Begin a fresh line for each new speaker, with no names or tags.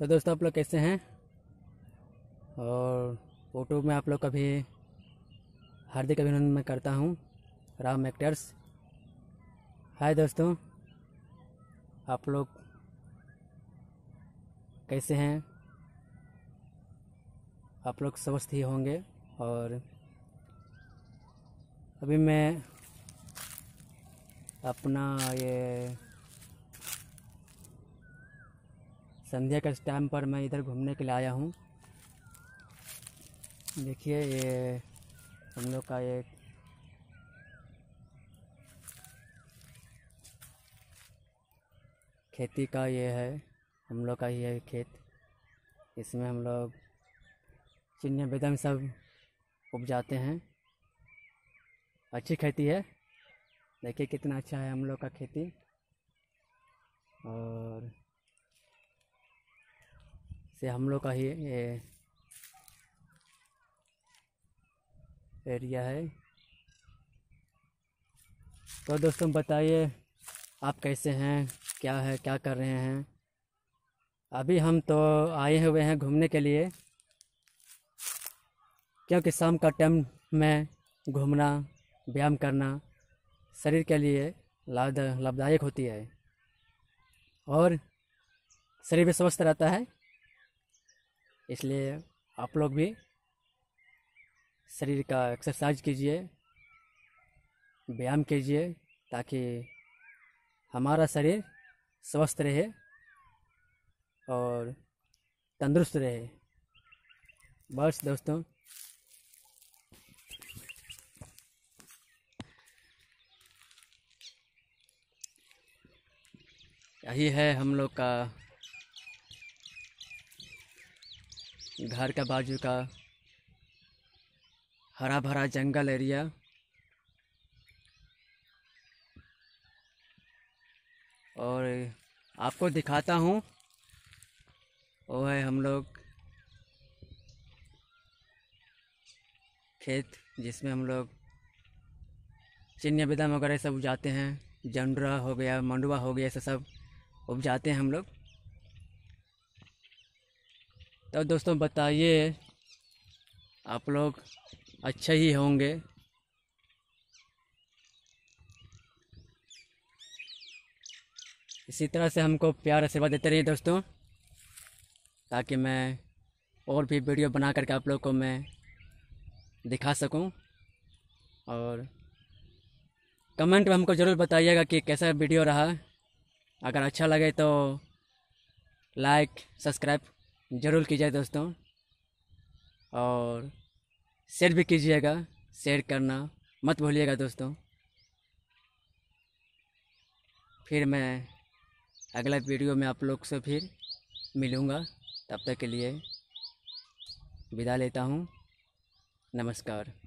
तो दोस्तों आप लोग कैसे हैं और यूट्यूब में आप लोग कभी हार्दिक अभिनंदन मैं करता हूँ राम एक्टर्स हाय दोस्तों आप लोग कैसे हैं आप लोग स्वस्थ ही होंगे और अभी मैं अपना ये संध्या के टाइम पर मैं इधर घूमने के लिए आया हूँ देखिए ये हम लोग का एक खेती का ये है हम लोग का ही है खेत इसमें हम लोग चिन्ह बेदम सब उपजाते हैं अच्छी खेती है देखिए कितना अच्छा है हम लोग का खेती और से हम लोग का ही एरिया है तो दोस्तों बताइए आप कैसे हैं क्या है क्या कर रहे हैं अभी हम तो आए हुए हैं घूमने के लिए क्योंकि शाम का टाइम में घूमना व्यायाम करना शरीर के लिए लाभ लाभदायक होती है और शरीर भी स्वस्थ रहता है इसलिए आप लोग भी शरीर का एक्सरसाइज कीजिए व्यायाम कीजिए ताकि हमारा शरीर स्वस्थ रहे और तंदुरुस्त रहे बस दोस्तों यही है हम लोग का घर का बाजू का हरा भरा जंगल एरिया और आपको दिखाता हूँ वो है हम लोग खेत जिसमें हम लोग चिन्ह बदाम वगैरह सब उगाते हैं जंडरा हो गया मंडुआ हो गया ऐसा सब उपजाते हैं हम लोग तो दोस्तों बताइए आप लोग अच्छे ही होंगे इसी तरह से हमको प्यार आशीर्वाद देते रहिए दोस्तों ताकि मैं और भी वीडियो बना करके आप लोग को मैं दिखा सकूं और कमेंट में हमको ज़रूर बताइएगा कि कैसा वीडियो रहा अगर अच्छा लगे तो लाइक सब्सक्राइब ज़रूर कीजिए दोस्तों और शेयर भी कीजिएगा शेयर करना मत भूलिएगा दोस्तों फिर मैं अगला वीडियो में आप लोग से फिर मिलूँगा तब तक के लिए विदा लेता हूँ नमस्कार